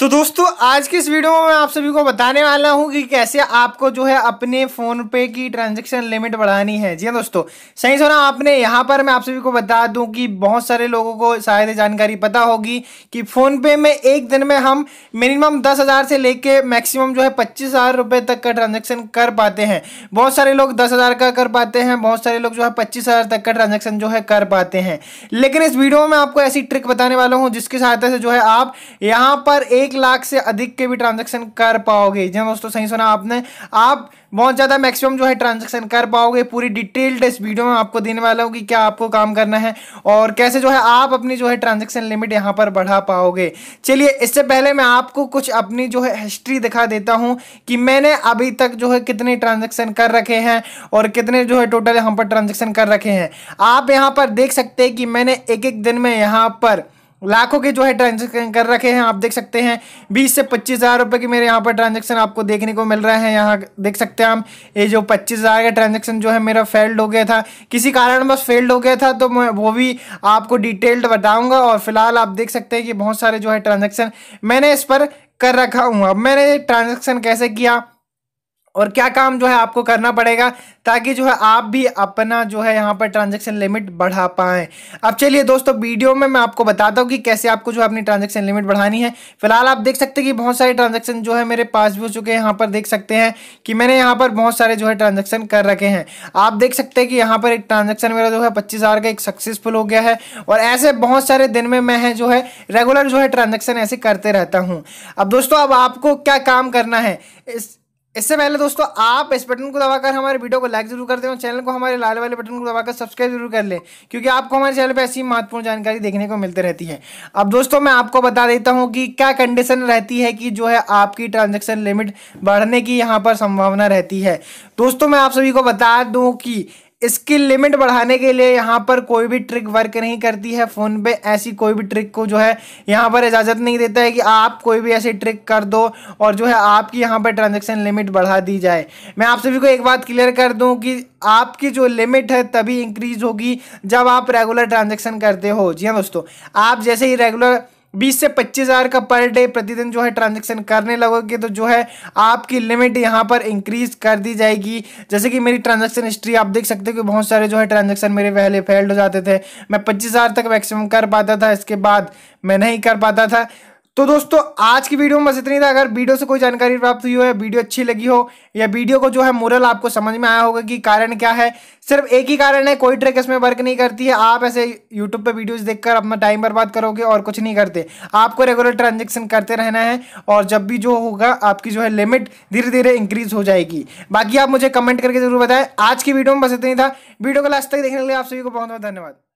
तो दोस्तों आज के इस वीडियो में मैं आप सभी को बताने वाला हूं कि कैसे आपको जो है अपने फ़ोन पे की ट्रांजैक्शन लिमिट बढ़ानी है जी हाँ दोस्तों सही सुना आपने यहां पर मैं आप सभी को बता दूं कि बहुत सारे लोगों को शायद जानकारी पता होगी कि फ़ोन पे में एक दिन में हम मिनिमम दस हज़ार से लेके मैक्सिमम जो है पच्चीस हज़ार रुपये तक का ट्रांजेक्शन कर पाते हैं बहुत सारे लोग दस हज़ार का कर पाते हैं बहुत सारे लोग जो है पच्चीस हज़ार तक का ट्रांजेक्शन जो है कर पाते हैं लेकिन इस वीडियो में आपको ऐसी ट्रिक बताने वाला हूँ जिसकी सहायता से जो है आप यहाँ पर एक एक लाख से अधिक के भी ट्रांजेक्शन कर पाओगे जी हाँ दोस्तों सही सुना आपने आप बहुत ज़्यादा मैक्सिमम जो है ट्रांजेक्शन कर पाओगे पूरी डिटेल्ड इस वीडियो में आपको देने वाला हूँ कि क्या आपको काम करना है और कैसे जो है आप अपनी जो है ट्रांजेक्शन लिमिट यहाँ पर बढ़ा पाओगे चलिए इससे पहले मैं आपको कुछ अपनी जो है हिस्ट्री दिखा देता हूँ कि मैंने अभी तक जो है कितने ट्रांजेक्शन कर रखे हैं और कितने जो है टोटल यहाँ पर ट्रांजेक्शन कर रखे हैं आप यहाँ पर देख सकते हैं कि मैंने एक एक दिन में यहाँ पर लाखों के जो है ट्रांजेक्शन कर रखे हैं आप देख सकते हैं बीस से पच्चीस हज़ार रुपये के मेरे यहाँ पर ट्रांजेक्शन आपको देखने को मिल रहे हैं यहाँ देख सकते हैं हम ये जो पच्चीस हज़ार का ट्रांजेक्शन जो है मेरा फेल्ड हो गया था किसी कारण बस फेल्ड हो गया था तो मैं वो भी आपको डिटेल्ड बताऊँगा और फिलहाल आप देख सकते हैं कि बहुत सारे जो है ट्रांजेक्शन मैंने इस पर कर रखा हूँ अब मैंने ट्रांजेक्शन कैसे किया और क्या काम जो है आपको करना पड़ेगा ताकि जो है आप भी अपना जो है यहाँ पर ट्रांजैक्शन लिमिट बढ़ा पाएँ अब चलिए दोस्तों वीडियो में मैं आपको बताता हूँ कि कैसे आपको जो है अपनी ट्रांजैक्शन लिमिट बढ़ानी है फिलहाल आप देख सकते हैं कि बहुत सारे ट्रांजैक्शन जो है मेरे पास भी हो चुके हैं यहाँ पर देख सकते हैं कि मैंने यहाँ पर बहुत सारे जो है ट्रांजेक्शन कर रखे हैं आप देख सकते हैं कि यहाँ पर एक ट्रांजेक्शन मेरा जो है पच्चीस का एक सक्सेसफुल हो गया है और ऐसे बहुत सारे दिन में मैं जो है रेगुलर जो है ट्रांजेक्शन ऐसे करते रहता हूँ अब दोस्तों अब आपको क्या काम करना है इस इससे पहले दोस्तों आप इस बटन को दबाकर हमारे वीडियो को लाइक जरूर कर दें और चैनल को हमारे लाल वाले बटन को दबाकर सब्सक्राइब जरूर कर लें क्योंकि आपको हमारे चैनल पर ऐसी महत्वपूर्ण जानकारी देखने को मिलती रहती है अब दोस्तों मैं आपको बता देता हूं कि क्या कंडीशन रहती है कि जो है आपकी ट्रांजेक्शन लिमिट बढ़ने की यहाँ पर संभावना रहती है दोस्तों मैं आप सभी को बता दूँ कि इसकी लिमिट बढ़ाने के लिए यहाँ पर कोई भी ट्रिक वर्क नहीं करती है फ़ोन पे ऐसी कोई भी ट्रिक को जो है यहाँ पर इजाज़त नहीं देता है कि आप कोई भी ऐसी ट्रिक कर दो और जो है आपकी यहाँ पर ट्रांजेक्शन लिमिट बढ़ा दी जाए मैं आप सभी को एक बात क्लियर कर दूँ कि आपकी जो लिमिट है तभी इंक्रीज़ होगी जब आप रेगुलर ट्रांजेक्शन करते हो जी हाँ दोस्तों आप जैसे ही रेगुलर बीस से पच्चीस हज़ार का पर डे प्रतिदिन जो है ट्रांजेक्शन करने लगोगे तो जो है आपकी लिमिट यहाँ पर इंक्रीज कर दी जाएगी जैसे कि मेरी ट्रांजेक्शन हिस्ट्री आप देख सकते हो कि बहुत सारे जो है ट्रांजेक्शन मेरे पहले फेल्ड हो जाते थे मैं पच्चीस हज़ार तक मैक्सिमम कर पाता था इसके बाद मैं नहीं कर पाता था तो दोस्तों आज की वीडियो में बस इतनी था अगर वीडियो से कोई जानकारी प्राप्त हुई हो या वीडियो अच्छी लगी हो या वीडियो को जो है मोरल आपको समझ में आया होगा कि कारण क्या है सिर्फ एक ही कारण है कोई ट्रिक इसमें वर्क नहीं करती है आप ऐसे यूट्यूब पे वीडियोस देखकर अपना टाइम बर्बाद करोगे और कुछ नहीं करते आपको रेगुलर ट्रांजेक्शन करते रहना है और जब भी जो होगा आपकी जो है लिमिट धीरे धीरे इंक्रीज हो जाएगी बाकी आप मुझे कमेंट करके जरूर बताएं आज की वीडियो में बस इतनी था वीडियो को लास्ट तक देखने के लिए आप सभी को बहुत बहुत धन्यवाद